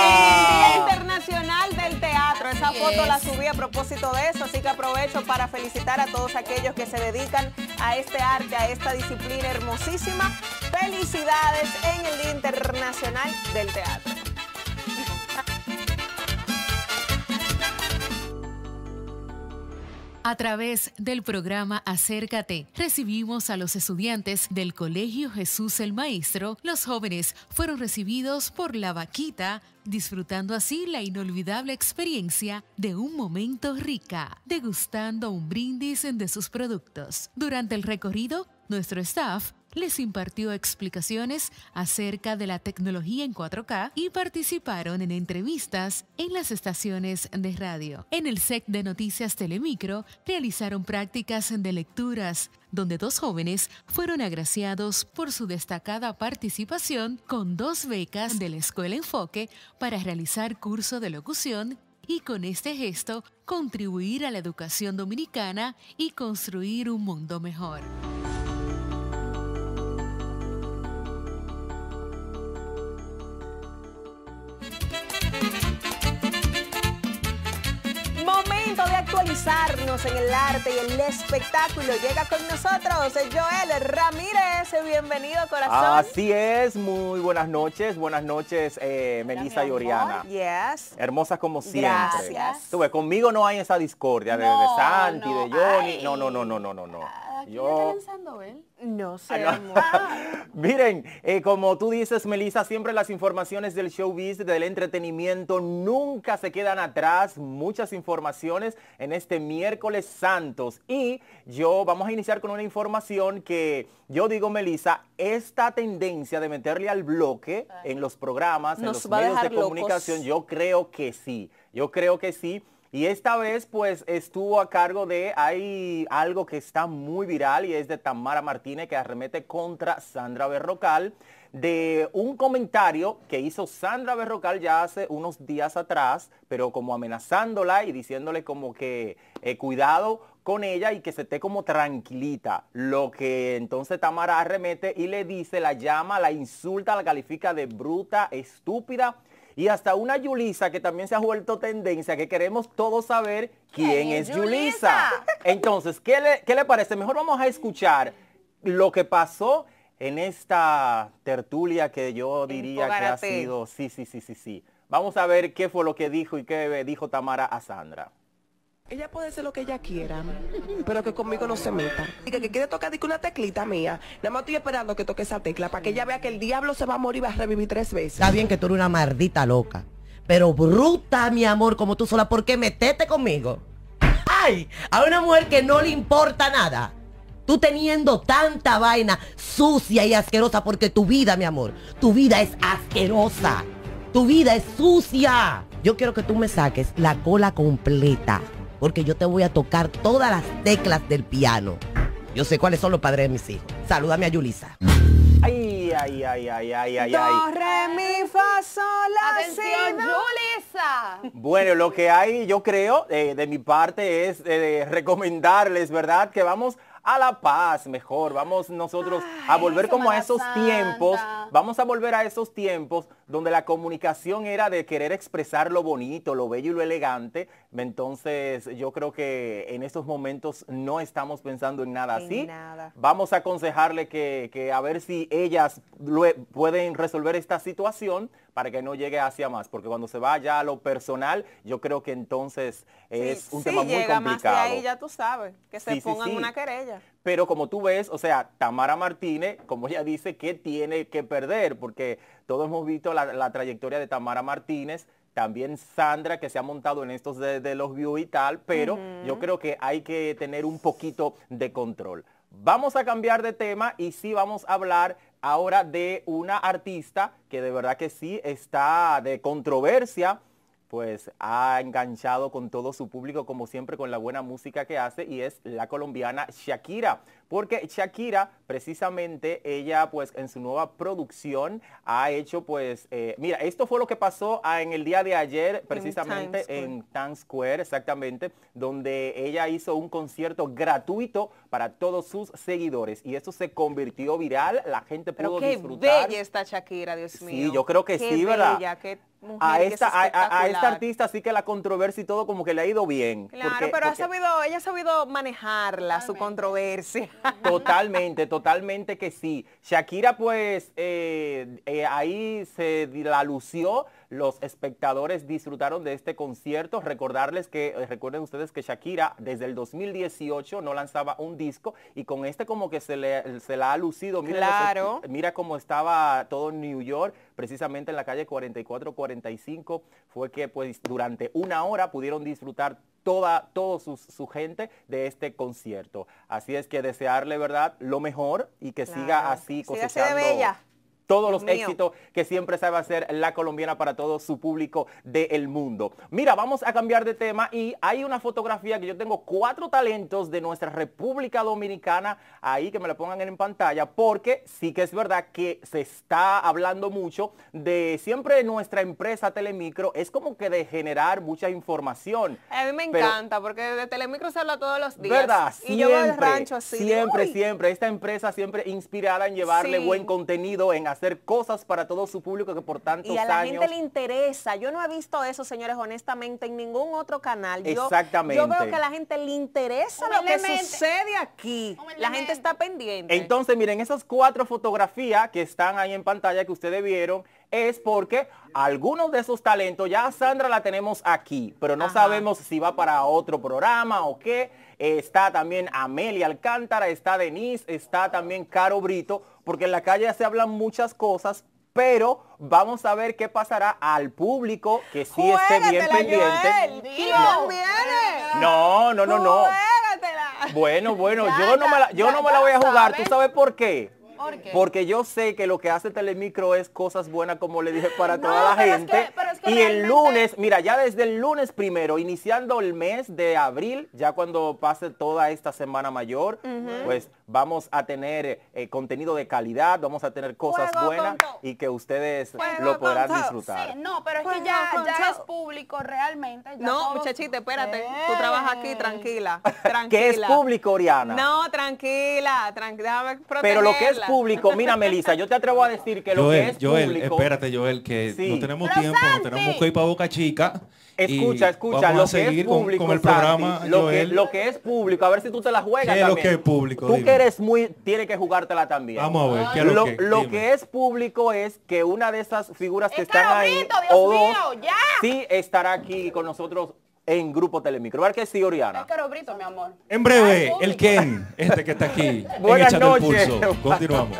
[SPEAKER 1] Día
[SPEAKER 2] Internacional del Teatro. Esa foto la subí a propósito de eso, así que aprovecho para felicitar a todos aquellos que se dedican a este arte, a esta disciplina hermosísima. Felicidades en el Día Internacional del Teatro.
[SPEAKER 4] A través del programa Acércate, recibimos a los estudiantes del Colegio Jesús el Maestro. Los jóvenes fueron recibidos por la vaquita, disfrutando así la inolvidable experiencia de un momento rica, degustando un brindis de sus productos. Durante el recorrido, nuestro staff les impartió explicaciones acerca de la tecnología en 4K y participaron en entrevistas en las estaciones de radio. En el SEC de Noticias Telemicro realizaron prácticas de lecturas, donde dos jóvenes fueron agraciados por su destacada participación con dos becas de la Escuela Enfoque para realizar curso de locución y con este gesto contribuir a la educación dominicana y construir un mundo mejor.
[SPEAKER 2] en el arte y el espectáculo. Llega con nosotros Joel Ramírez. Bienvenido, corazón.
[SPEAKER 6] Así es, muy buenas noches. Buenas noches, eh, Melissa y Oriana.
[SPEAKER 2] Yes.
[SPEAKER 6] Hermosas como siempre. Gracias. Tú conmigo no hay esa discordia de, de Santi, de Johnny. No, no, no, no, no, no. no él?
[SPEAKER 2] ¿eh? No sé, ah,
[SPEAKER 6] Miren, eh, como tú dices, Melissa, siempre las informaciones del showbiz, del entretenimiento, nunca se quedan atrás. Muchas informaciones en este miércoles Santos. Y yo vamos a iniciar con una información que yo digo, Melissa, esta tendencia de meterle al bloque en los programas, en los medios de comunicación, yo creo que sí. Yo creo que sí y esta vez pues estuvo a cargo de, hay algo que está muy viral y es de Tamara Martínez que arremete contra Sandra Berrocal de un comentario que hizo Sandra Berrocal ya hace unos días atrás, pero como amenazándola y diciéndole como que eh, cuidado con ella y que se esté como tranquilita. Lo que entonces Tamara arremete y le dice, la llama, la insulta, la califica de bruta, estúpida y hasta una Yulisa que también se ha vuelto tendencia, que queremos todos saber quién, es Yulisa. Entonces, ¿qué le, parece? Mejor vamos a escuchar lo que pasó en esta tertulia que yo diría que ha sido, sí, sí, sí, sí, sí. Vamos a ver qué fue lo que dijo y qué dijo Tamara a Sandra.
[SPEAKER 2] Ella puede hacer lo que ella quiera, pero que conmigo no se meta. Diga que, quiere tocar una teclita mía. Nada más estoy esperando que toque esa tecla para que ella vea que el diablo se va a morir y va a revivir tres veces. Está bien
[SPEAKER 1] que tú eres una maldita loca, pero bruta, mi amor, como tú sola. ¿Por qué metete conmigo? ¡Ay! A una mujer que no le importa nada. Tú teniendo tanta vaina sucia y asquerosa, porque tu vida, mi amor, tu vida es asquerosa. Tu vida es sucia. Yo quiero que tú me saques la cola completa porque yo te voy a tocar todas las teclas del piano. Yo sé cuáles son los padres de mis hijos. Salúdame a Yulisa. Ay, ay, ay, ay, ay, ay, ay.
[SPEAKER 2] re, mi, fa, sol, Atención, Julissa.
[SPEAKER 6] Bueno, lo que hay, yo creo, eh, de mi parte es eh, recomendarles, ¿verdad? Que vamos a la paz mejor. Vamos nosotros a volver como a esos tiempos. Vamos a volver a esos tiempos donde la comunicación era de querer expresar lo bonito, lo bello y lo elegante. Entonces yo creo que en estos momentos no estamos pensando en nada así. Nada. Vamos a aconsejarle que, a ver si ellas pueden resolver esta situación para que no llegue hacia más, porque cuando se vaya a lo personal, yo creo que entonces es un tema muy llega complicado. ahí,
[SPEAKER 2] ya tú sabes, que se pongan una querella.
[SPEAKER 6] Pero como tú ves, o sea, Tamara Martínez, como ella dice, ¿qué tiene que perder? Porque todos hemos visto la, trayectoria de Tamara Martínez, también Sandra que se ha montado en estos de, los views y tal, pero yo creo que hay que tener un poquito de control. Vamos a cambiar de tema y sí vamos a hablar ahora de una artista que de verdad que sí está de controversia pues ha enganchado con todo su público, como siempre, con la buena música que hace, y es la colombiana Shakira. Porque Shakira, precisamente, ella, pues, en su nueva producción ha hecho, pues, eh, mira, esto fue lo que pasó ah, en el día de ayer, precisamente, en Times, Square, exactamente, donde ella hizo un concierto gratuito para todos sus seguidores. Y esto se convirtió viral, la gente pudo disfrutar. qué bella
[SPEAKER 2] está Shakira, Dios mío. Sí, yo creo que sí, ¿verdad? a esta,
[SPEAKER 6] artista sí que la controversia y todo como que le ha ido bien. Claro, pero Ha
[SPEAKER 2] sabido, ella ha sabido manejarla, su
[SPEAKER 6] controversia. Totalmente, totalmente que sí. Shakira pues eh, eh, ahí se la lució los espectadores disfrutaron de este concierto. Recordarles que, eh, recuerden ustedes que Shakira desde el 2018 no lanzaba un disco y con este como que se, le, se la ha lucido. Mira mira cómo estaba todo en New York, precisamente en la calle 44-45. Fue que pues durante una hora pudieron disfrutar toda, su, gente de este concierto. Así es que desearle, ¿verdad?, lo mejor y que siga así cosechando. Sí, todos los éxitos que siempre sabe hacer la colombiana para todo su público del mundo. Mira, vamos a cambiar de tema y hay una fotografía que yo tengo cuatro talentos de nuestra República Dominicana ahí que me la pongan en pantalla porque sí que es verdad que se está hablando mucho de siempre nuestra empresa Telemicro es como que de generar mucha información.
[SPEAKER 2] A mí me encanta porque de Telemicro se habla todos los días. ¿Verdad? Siempre, y yo así. Siempre,
[SPEAKER 6] siempre. Esta empresa siempre inspirada en llevarle buen contenido, en hacer hacer cosas para todo su público que por tantos años... Y a la gente le
[SPEAKER 2] interesa. Yo no he visto eso, señores, honestamente, en ningún otro canal. Yo, Exactamente. Yo, veo que a la gente le interesa lo que sucede aquí. la gente está pendiente. Entonces,
[SPEAKER 6] miren, esas cuatro fotografías que están ahí en pantalla que ustedes vieron, es porque algunos de esos talentos, ya Sandra la tenemos aquí, pero no sabemos si va para otro programa o qué. Está también Amelia Alcántara, está Denise, está también Caro Brito, porque en la calle se hablan muchas cosas, pero vamos a ver qué pasará al público que sí esté bien pendiente. no. no, no, no, Bueno, bueno, yo no yo no me la voy a jugar, ¿tú sabes por qué? Porque yo sé que lo que hace Telemicro es cosas buenas, como le dije, para toda la gente. y el lunes, mira, ya desde el lunes primero, iniciando el mes de abril, ya cuando pase toda esta semana mayor, pues vamos a tener eh, eh, contenido de calidad, vamos a tener cosas buenas y que ustedes lo podrán disfrutar.
[SPEAKER 2] no, pero es que ya, es público realmente. no, muchachita, espérate, tú trabajas aquí, tranquila, tranquila. ¿Qué es
[SPEAKER 6] público, Oriana?
[SPEAKER 2] No, tranquila, tranquila, Pero lo que es
[SPEAKER 6] público, mira, Melissa, yo te atrevo a decir que lo que es público... Joel,
[SPEAKER 3] espérate, Joel, que no tenemos tiempo, no tenemos que ir para Boca Chica. Escucha, escucha, lo que es público, el programa, lo, que,
[SPEAKER 6] es público, a ver si tú te la juegas también. lo que es público? Tú que eres muy, tiene que jugártela también. Vamos a ver, lo, que, es público es que una de esas figuras que están ahí, Dios sí estará aquí con nosotros en Grupo Telemicro. ¿Verdad que sí, Oriana?
[SPEAKER 1] mi amor.
[SPEAKER 3] En breve, el Ken, este que está aquí. Buenas Pulso. Continuamos.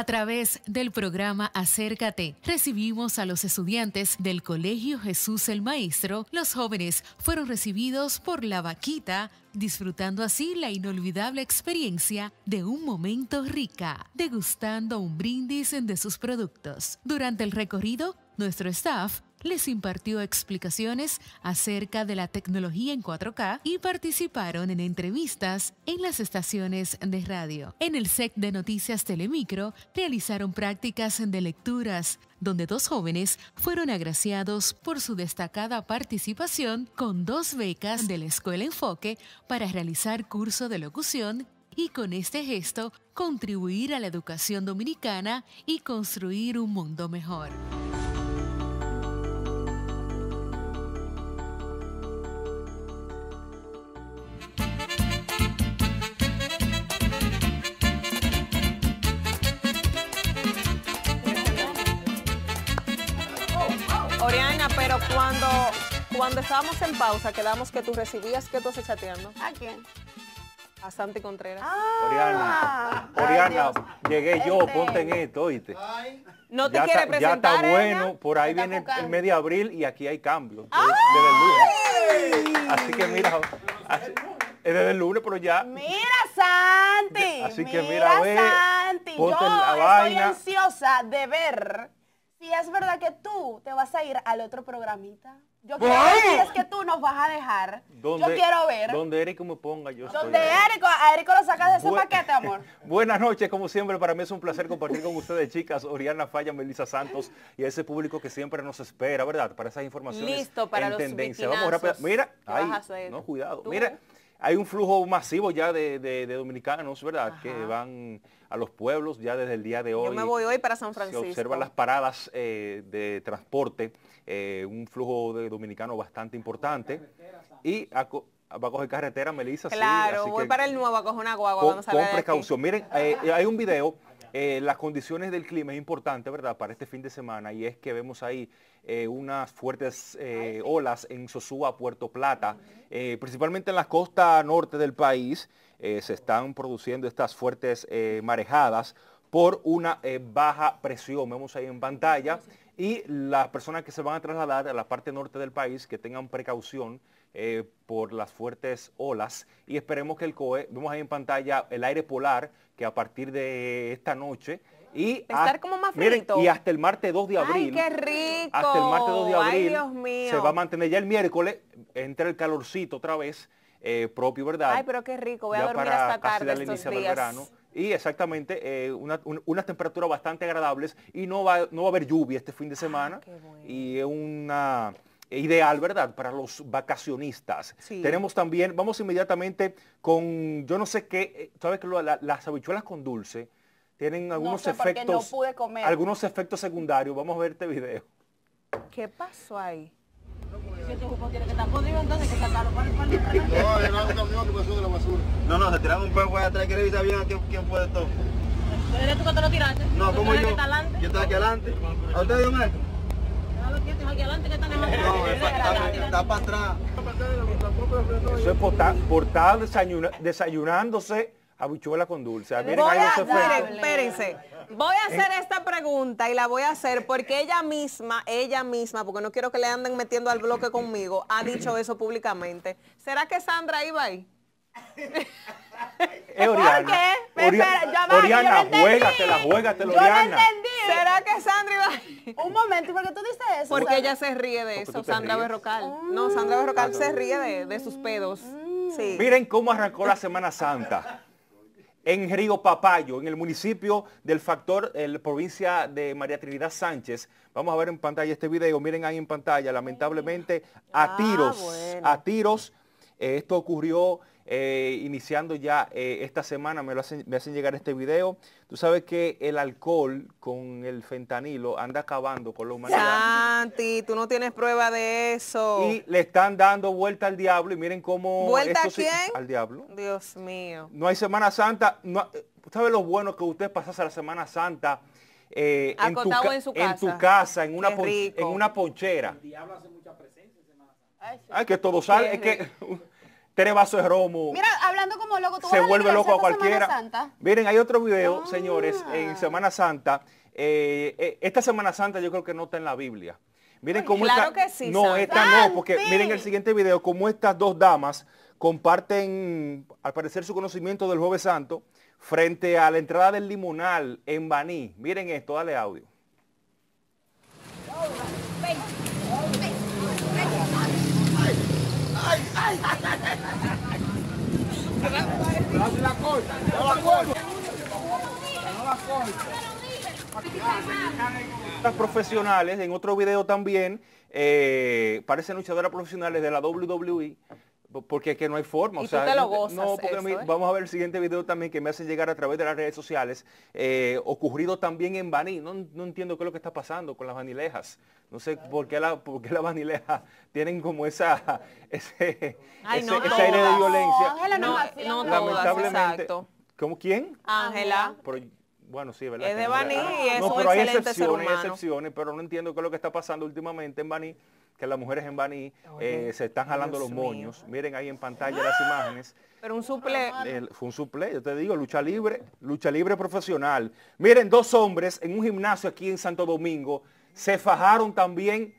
[SPEAKER 4] A través del programa Acércate, recibimos a los estudiantes del Colegio Jesús el Maestro. Los jóvenes fueron recibidos por la vaquita, disfrutando así la inolvidable experiencia de un momento rica, degustando un brindis de sus productos. Durante el recorrido, nuestro staff les impartió explicaciones acerca de la tecnología en 4K y participaron en entrevistas en las estaciones de radio. En el SEC de Noticias Telemicro realizaron prácticas de lecturas, donde dos jóvenes fueron agraciados por su destacada participación con dos becas de la Escuela Enfoque para realizar curso de locución y con este gesto contribuir a la educación dominicana y construir un mundo mejor.
[SPEAKER 2] Cuando, cuando estábamos en pausa, quedamos que tú recibías que tú se chateando. ¿A quién? A Santi Contreras. Ah.
[SPEAKER 3] Oriana, Oriana, llegué yo, este. ponte en esto, oíste.
[SPEAKER 2] No te ya quiere Ya está
[SPEAKER 3] bueno, por ahí viene el, medio abril y aquí hay cambio.
[SPEAKER 1] Desde, Así que mira,
[SPEAKER 3] es desde el lunes, pero ya.
[SPEAKER 1] Mira, Santi. Así que mira, ve, Santi, yo estoy ansiosa de ver si es verdad que tú te vas a ir al otro programita. Yo quiero ver que tú nos vas a dejar. Yo quiero ver.
[SPEAKER 3] Donde Erico me ponga, yo Donde Erico.
[SPEAKER 1] a Erico lo sacas de ese paquete, amor.
[SPEAKER 3] Buenas noches, como siempre, para mí es un placer compartir con ustedes, chicas, Oriana Falla, Melissa Santos y ese público que siempre nos espera, ¿verdad? Para esas informaciones. Listo, para los tendencia. Vamos rápido. Mira, ahí, no, cuidado. Mira hay un flujo masivo ya de, dominicanos, ¿verdad? Que van a los pueblos ya desde el día de hoy. Yo me voy
[SPEAKER 2] hoy para San Francisco. Se observan las
[SPEAKER 3] paradas eh, de transporte, eh, un flujo de dominicanos bastante importante. Y va a coger carretera, Melissa. Claro, voy para
[SPEAKER 2] el nuevo a coger una guagua. vamos a con precaución.
[SPEAKER 3] Miren, eh, hay un video eh, las condiciones del clima es importante, ¿verdad?, para este fin de semana y es que vemos ahí eh, unas fuertes eh, olas en Sosúa, Puerto Plata, principalmente en la costa norte del país se están produciendo estas fuertes marejadas por una baja presión, vemos ahí en pantalla, y las personas que se van a trasladar a la parte norte del país que tengan precaución eh, por las fuertes olas y esperemos que el COE, vemos ahí en pantalla el aire polar que a partir de esta noche y y hasta el martes 2 de abril. ¡Ay,
[SPEAKER 2] rico! Hasta el martes 2 de abril. Se va a
[SPEAKER 3] mantener ya el miércoles, entre el calorcito otra vez, eh, propio, ¿verdad? Ay,
[SPEAKER 2] pero qué rico, voy a dormir para hasta estos verano.
[SPEAKER 3] Y exactamente, eh, unas una, temperaturas bastante agradables y no va, no va a haber lluvia este fin de ah, semana. y es una ideal, ¿verdad? Para los vacacionistas. Tenemos también, vamos inmediatamente con, yo no sé qué, eh, ¿sabes que la, las habichuelas con dulce tienen algunos no sé, efectos.
[SPEAKER 2] No pude comer. Algunos
[SPEAKER 3] efectos secundarios. Vamos a ver este video.
[SPEAKER 4] ¿Qué
[SPEAKER 2] pasó ahí? No, no,
[SPEAKER 3] se tiraron un poco atrás, que
[SPEAKER 6] revisar bien quién, quién fue esto.
[SPEAKER 2] ¿Eres tú que te lo tiraste? No, como yo. Yo estaba aquí adelante.
[SPEAKER 3] ¿A usted, Diomedes?
[SPEAKER 5] está para atrás.
[SPEAKER 2] Eso
[SPEAKER 3] es atrás. desayuna, desayunándose habichuela con dulce. Ah, voy
[SPEAKER 2] espérense. Voy a hacer eh. esta pregunta y la voy a hacer porque ella misma, ella misma, porque no quiero que le anden metiendo al bloque conmigo, ha dicho eso públicamente. ¿Será que Sandra iba ahí?
[SPEAKER 3] Oriana.
[SPEAKER 2] ¿Por qué? Oriana, espera, Oriana yo entendí. ¿Será que Sandra iba Un momento, ¿por qué tú eso? Porque ella se ríe de eso, Sandra Berrocal. Ah. No, Sandra Berrocal ah, se ríe de, de sus pedos. Mm. Sí. Miren cómo
[SPEAKER 3] arrancó la Semana Santa. En Río Papayo, en el municipio del Factor, en provincia de María Trinidad Sánchez. Vamos a ver en pantalla este video. Miren ahí en pantalla, lamentablemente, a ah, tiros, a tiros. esto ocurrió eh, iniciando ya eh, esta semana, me, lo hacen, hacen llegar este video. Tú sabes que el alcohol con el fentanilo anda acabando con la humanidad.
[SPEAKER 2] Santi, tú no tienes prueba de eso. Y
[SPEAKER 3] le están dando vuelta al diablo y miren cómo... ¿Vuelta al diablo.
[SPEAKER 2] Dios mío.
[SPEAKER 3] No hay Semana Santa. No, eh, ¿Sabes lo bueno que usted pasase la Semana Santa? en, tu, su casa. en una, en una ponchera.
[SPEAKER 6] El diablo hace mucha presencia que todo sale. que,
[SPEAKER 3] tres vasos de romo. Mira,
[SPEAKER 1] hablando como loco, se vuelve loco a cualquiera.
[SPEAKER 3] Miren, hay otro video, ah. señores, en Semana Santa. Eh, eh, esta Semana Santa yo creo que no está en la Biblia. Miren cómo claro que sí, no, esta no, porque miren el siguiente video, cómo estas dos damas comparten, al parecer, su conocimiento del Jueves Santo frente a la entrada del limonal en Baní. Miren esto, dale audio. las profesionales, en otro video también, eh, parecen luchadoras profesionales de la WWE. Porque es que no hay forma. no, porque vamos a ver el siguiente video también que me hacen llegar a través de las redes sociales. Eh, ocurrido también en Baní. No, no, entiendo qué es lo que está pasando con las vanilejas. No sé por qué la por qué la vanilejas tienen como esa ese, ese, aire de violencia. no, lamentablemente. ¿Cómo quién?
[SPEAKER 2] Ángela.
[SPEAKER 3] bueno, sí, ¿verdad? Es de Baní ah, y es no, hay excepciones, excepciones, pero no entiendo qué es lo que está pasando últimamente en Baní que las mujeres en Bani eh, se están jalando los moños. Miren ahí en pantalla las ¡Ah! imágenes. Pero un suple. fue un suple, yo te digo, lucha libre, lucha libre profesional. Miren, dos hombres en un gimnasio aquí en Santo Domingo se fajaron también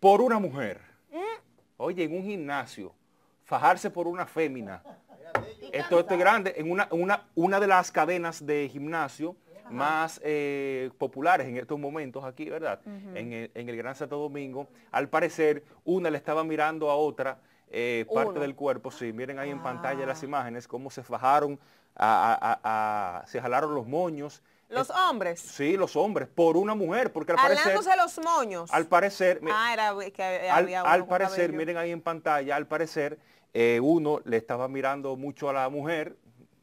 [SPEAKER 3] por una mujer. ¿Mm? Oye, en un gimnasio, fajarse por una fémina. Esto, esto es grande, en una, una, una de las cadenas de gimnasio más eh, populares en estos momentos aquí, ¿verdad? en, el, Gran Santo Domingo, al parecer una le estaba mirando a otra eh, parte del cuerpo. Sí, miren ahí en pantalla las ah. imágenes, cómo se fajaron, a, se jalaron los moños. Los hombres. Sí, los hombres, por una mujer, porque al parecer...
[SPEAKER 2] los moños. Al parecer... Ah, al, parecer, miren
[SPEAKER 3] ahí en pantalla, al parecer eh, uno le estaba mirando mucho a la mujer,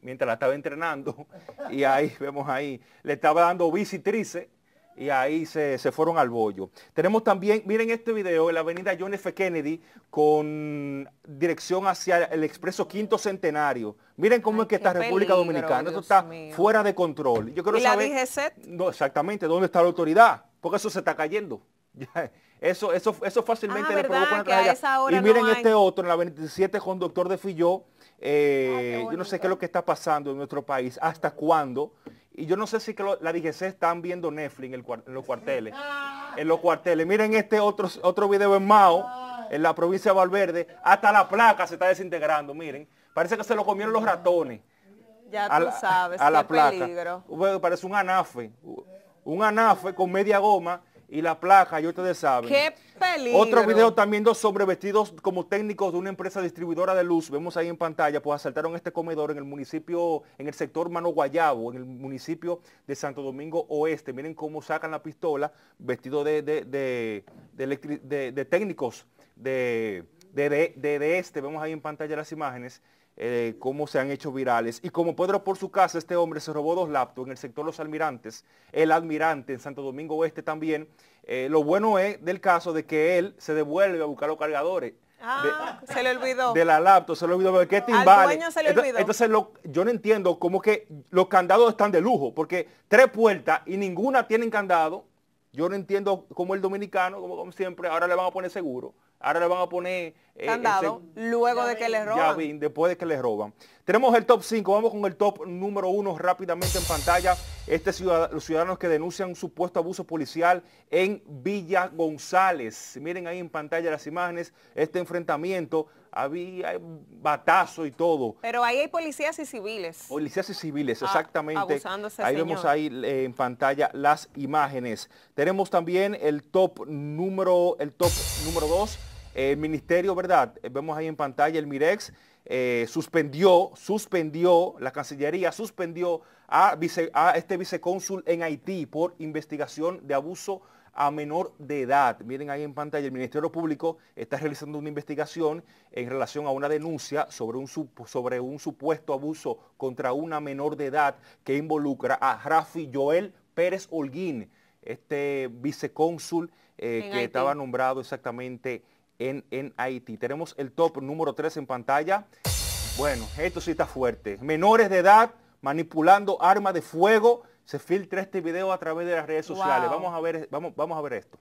[SPEAKER 3] mientras la estaba entrenando y ahí vemos ahí, le estaba dando bicitrice y ahí se, fueron al bollo. Tenemos también, miren este video, en la avenida John F. Kennedy con dirección hacia el expreso quinto centenario. Miren cómo es que está República Dominicana. Esto está fuera de control. Yo quiero ¿Y saber, la No, exactamente, ¿dónde está la autoridad? Porque eso se está cayendo. Eso, eso, eso fácilmente ah, le una
[SPEAKER 2] Y miren este
[SPEAKER 3] otro, en la 27 conductor de Filló. Eh, ah, yo no sé qué es lo que está pasando en nuestro país, hasta cuándo. Y yo no sé si que la DGC están viendo Netflix en, los cuarteles. En los cuarteles. Miren este otro, otro video en Mao, en la provincia de Valverde. Hasta la placa se está desintegrando, miren. Parece que se lo comieron los ratones.
[SPEAKER 2] Ya tú a la, sabes, a la placa.
[SPEAKER 3] Parece un anafe. Un anafe con media goma y la placa, y ustedes saben. ¡Qué
[SPEAKER 2] peligro! Otro video
[SPEAKER 3] también dos vestidos como técnicos de una empresa distribuidora de luz, vemos ahí en pantalla, pues asaltaron este comedor en el municipio, en el sector Mano Guayabo, en el municipio de Santo Domingo Oeste. Miren cómo sacan la pistola vestido de, de, de, de técnicos de, de este, vemos ahí en pantalla las imágenes. Eh, cómo se han hecho virales. Y como Pedro por su casa, este hombre se robó dos laptops en el sector Los Almirantes, el almirante en Santo Domingo Oeste también. Eh, lo bueno es del caso de que él se devuelve a buscar los cargadores.
[SPEAKER 4] Ah,
[SPEAKER 2] se le olvidó. De
[SPEAKER 3] la laptop, se le olvidó. ¿Qué Entonces, yo no entiendo cómo que los candados están de lujo, porque tres puertas y ninguna tienen candado yo no entiendo cómo el dominicano, como, siempre, ahora le van a poner seguro, ahora le van a poner... Eh,
[SPEAKER 2] luego de que le roban.
[SPEAKER 3] Ya después de que le roban. Tenemos el top 5, vamos con el top número 1 rápidamente en pantalla. Este los ciudadanos que denuncian un supuesto abuso policial en Villa González. Miren ahí en pantalla las imágenes, este enfrentamiento había batazo y todo.
[SPEAKER 2] Pero ahí hay policías y civiles.
[SPEAKER 3] Policías y civiles, exactamente. ahí vemos ahí eh, en pantalla las imágenes. Tenemos también el top número, el top número 2, el ministerio, ¿verdad? Eh, vemos ahí en pantalla el Mirex. Eh, suspendió, suspendió, la Cancillería suspendió a, a este vicecónsul en Haití por investigación de abuso a menor de edad. Miren ahí en pantalla, el Ministerio Público está realizando una investigación en relación a una denuncia sobre un, sobre un supuesto abuso contra una menor de edad que involucra a Rafi Joel Pérez Holguín, este vicecónsul eh, que estaba nombrado exactamente en, en Haití. Tenemos el top número 3 en pantalla. Bueno, esto sí está fuerte. Menores de edad manipulando armas de fuego se filtra este video a través de las redes sociales. Vamos, a ver, vamos, a ver esto.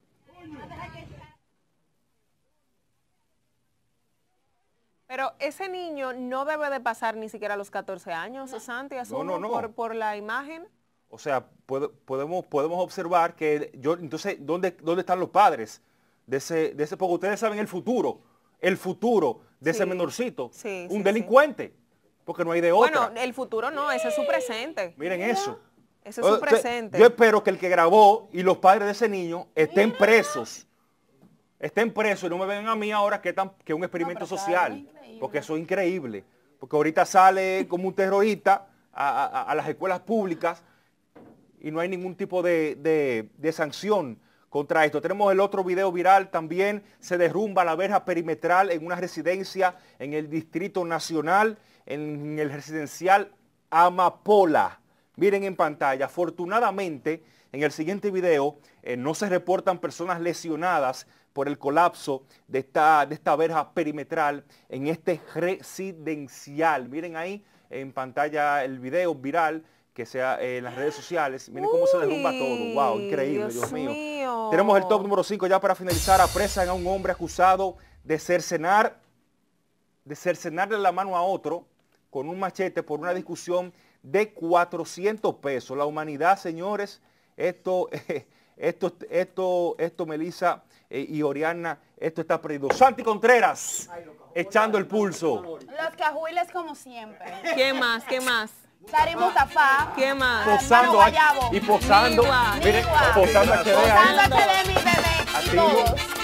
[SPEAKER 2] Pero ese niño no debe de pasar ni siquiera los 14 años, Santi, Por, la imagen.
[SPEAKER 3] O sea, podemos, podemos observar que yo, entonces, ¿dónde, ¿dónde están los padres de de ese? Porque ustedes saben el futuro, el futuro de ese menorcito, un delincuente, porque no hay de otro. Bueno,
[SPEAKER 2] el futuro no, ese es su presente. Miren eso presente. Yo
[SPEAKER 3] espero que el que grabó y los padres de ese niño estén presos. Estén presos y no me ven a mí ahora que, es un experimento social. porque eso es increíble. Porque ahorita sale como un terrorista a, las escuelas públicas y no hay ningún tipo de, de sanción contra esto. Tenemos el otro video viral también. Se derrumba la verja perimetral en una residencia en el Distrito Nacional, en el residencial Amapola. Miren en pantalla, afortunadamente en el siguiente video eh, no se reportan personas lesionadas por el colapso de esta, de esta verja perimetral en este residencial. Miren ahí en pantalla el video viral que sea eh, en las redes sociales. Miren cómo se derrumba todo. ¡Wow! Increíble, Dios, mío. Tenemos el top número 5 ya para finalizar. Apresan a un hombre acusado de cercenar, de cercenarle la mano a otro con un machete por una discusión de 400 pesos. La humanidad, señores, esto, esto, esto, esto, Melissa eh, y Oriana, esto está perdido. Santi Contreras, echando el pulso.
[SPEAKER 2] Los cajuiles como siempre. ¿Qué más? ¿Qué más? Sari ¿Qué más? Posando y posando. posando a mi bebé